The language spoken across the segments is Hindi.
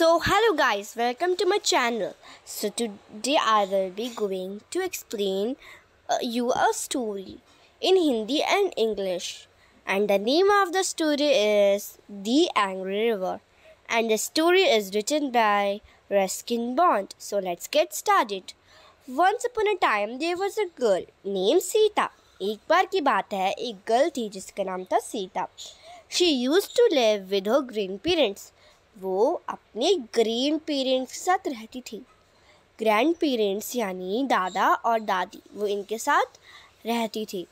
So hello guys, welcome to my channel. So today I will be going to explain uh, you a story in Hindi and English. And the name of the story is The Angry River. And the story is written by Ruskin Bond. So let's get started. Once upon a time there was a girl named Sita. एक बार की बात है एक गर्ल थी जिसका नाम था Sita She used to live with her grandparents. वो अपने ग्रैंड पेरेंट्स के साथ रहती थी ग्रैंड पेरेंट्स यानी दादा और दादी वो इनके साथ रहती थी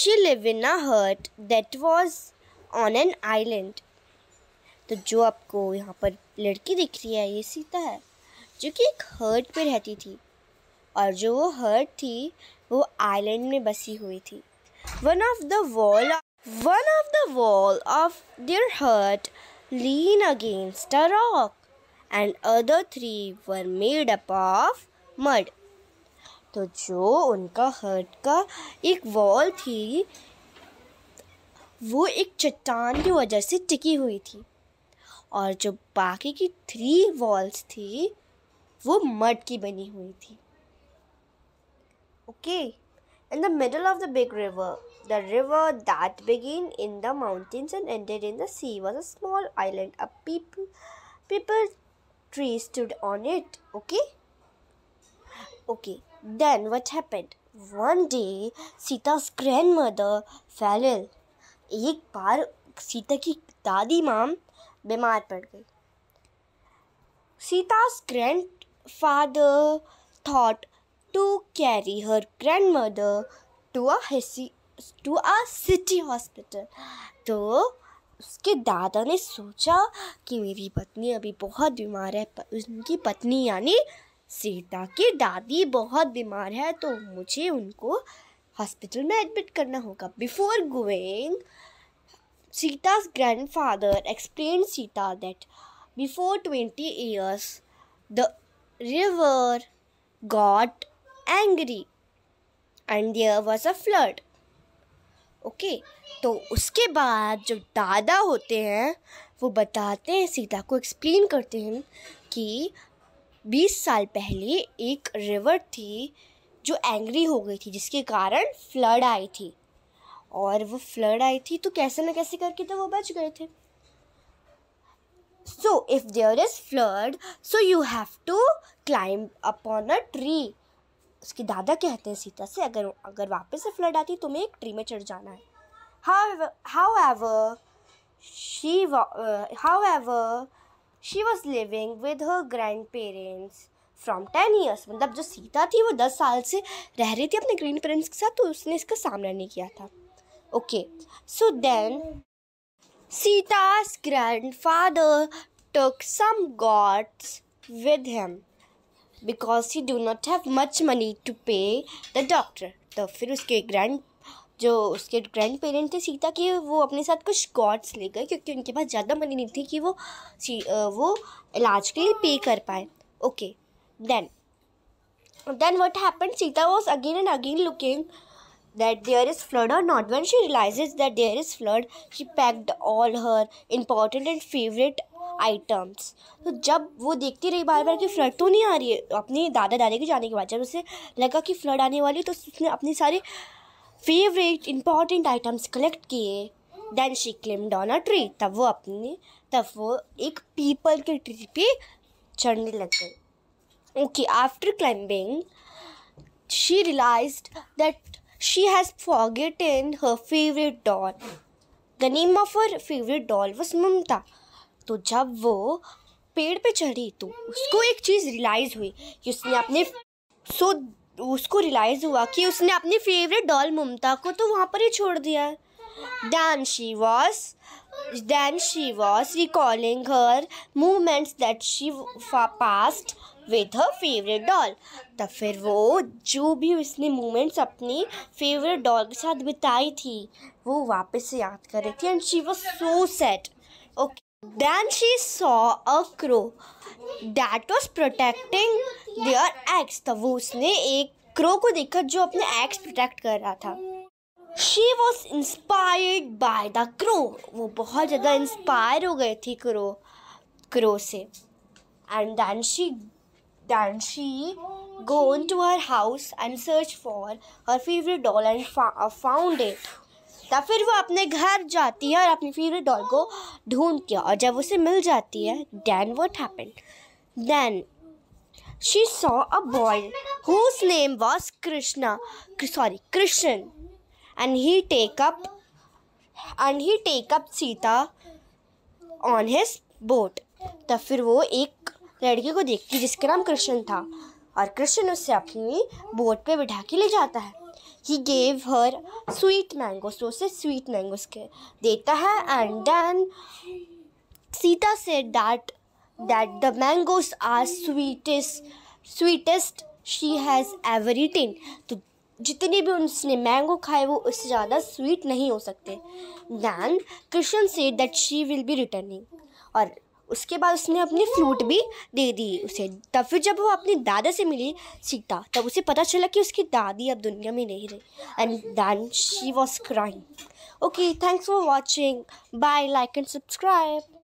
she live in a hut that was on an island तो जो आपको यहाँ पर लड़की दिख रही है ये सीता है जो कि एक हर्ट पे रहती थी और जो वो हर्ट थी वो आइलैंड में बसी हुई थी one of the wall One of the wall of their hut leaned against a rock, and other three were made up of mud. तो जो उनका हट का एक वॉल थी वो एक चट्टान की वजह से टिकी हुई थी और जो बाकी की थ्री वॉल्स थी वो मड की बनी हुई थी okay in the middle of the big river The river that began in the mountains and ended in the sea was a small island. A people, people tree stood on it. Okay? Okay. Then what happened? One day, Sita's grandmother fell ill. एक बार सीता की दादी माम बीमार पड़ गई सीता's grandfather thought to carry her grandmother to a to a city hospital तो उसके दादा ने सोचा कि मेरी पत्नी अभी बहुत बीमार है उनकी पत्नी यानी सीता की दादी बहुत बीमार है तो मुझे उनको हॉस्पिटल में एडमिट करना होगा before going grandfather explain Sita that before twenty years the river god angry and there was a flood okay तो उसके बाद जो दादा होते हैं वो बताते हैं सीता को एक्सप्लेन करते हैं कि 20 साल पहले एक रिवर थी जो एंग्री हो गई थी जिसके कारण फ्लड आई थी और वो फ्लड आई थी तो कैसे ना कैसे करके तो वो बच गए थे so if there is flood so you have to climb upon a tree उसके दादा कहते हैं सीता से अगर अगर वापस से फ्लड आती तुम्हें एक ट्री में चढ़ जाना है how however she however she was living with her grandparents from ten years मतलब जो सीता थी वो दस साल से रह रही थी अपने ग्रैंड पेरेंट्स के साथ तो उसने इसका सामना नहीं किया था okay so then Sita's grandfather took some goods with him because he do not have much money to pay the doctor तो फिर उसके ग्रैंड जो उसके ग्रैंड पेरेंट थे सीता के वो अपने साथ कुछ गॉड्स ले गए क्योंकि उनके पास ज़्यादा मनी नहीं थी कि वो वो इलाज के लिए पे कर पाए okay then then what happen Sita was again and again looking that there is flood or not when she realizes that there is flood she packed all her important and favorite items तो जब वो देखती रही बार बार कि फ्लड तो नहीं आ रही है अपने दादा दादी के जाने के बाद जब उसे लगा कि फ्लड आने वाली तो उसने अपने सारे फेवरेट इंपॉर्टेंट आइटम्स कलेक्ट किए then she climbed on a tree तब वो अपने तब वो एक पीपल के ट्री पे चढ़ने लग गई okay after climbing she realise that she has forgotten her favourite doll the name of her favourite doll was Mamta तो जब वो पेड़ पे चढ़ी तो उसको एक चीज़ रियलाइज़ हुई कि उसने अपने सो उसको रियलाइज़ हुआ कि उसने अपनी फेवरेट डॉल ममता को तो वहाँ पर ही छोड़ दिया है Then she was then she was recalling her movements that she passed with her favorite doll तब तो फिर वो जो भी उसने मूवमेंट्स अपनी फेवरेट डॉल के साथ बिताई थी वो वापस से याद कर रही थी and she was so sad okay Then she saw a crow that was protecting their eggs. तब उसने एक क्रो को देखा जो अपने एग्स प्रोटेक्ट कर रहा था she was inspired by the crow. वो बहुत ज़्यादा इंस्पायर हो गई थी क्रो crow से and then she then she go into to house house and search for her doll doll and it. तब फिर वो अपने घर जाती है और अपनी फेवरेट डॉल को ढूंढती है और जब उसे मिल जाती है then what happen then she saw a boy whose name was Krishna sorry Krishna and he take up and he take up Sita on his boat तब फिर वो एक लड़के को देखती जिसका नाम कृष्ण था और कृष्ण उसे अपनी बोट पे बिठा के ले जाता है he gave her sweet mangoes, roasted sweet mangoes. Deta hai, and then Sita said that that the mangoes are sweetest, sweetest she has ever eaten. तो जितने भी उसने मैंगो खाए वो उससे ज़्यादा स्वीट नहीं हो सकते दैन कृष्ण से that she will be returning और उसके बाद उसने अपनी फ्लूट भी दे दी उसे तब फिर जब वो अपने दादा से मिली सीता तब उसे पता चला कि उसकी दादी अब दुनिया में नहीं रही and then she was crying okay thanks for watching bye like and subscribe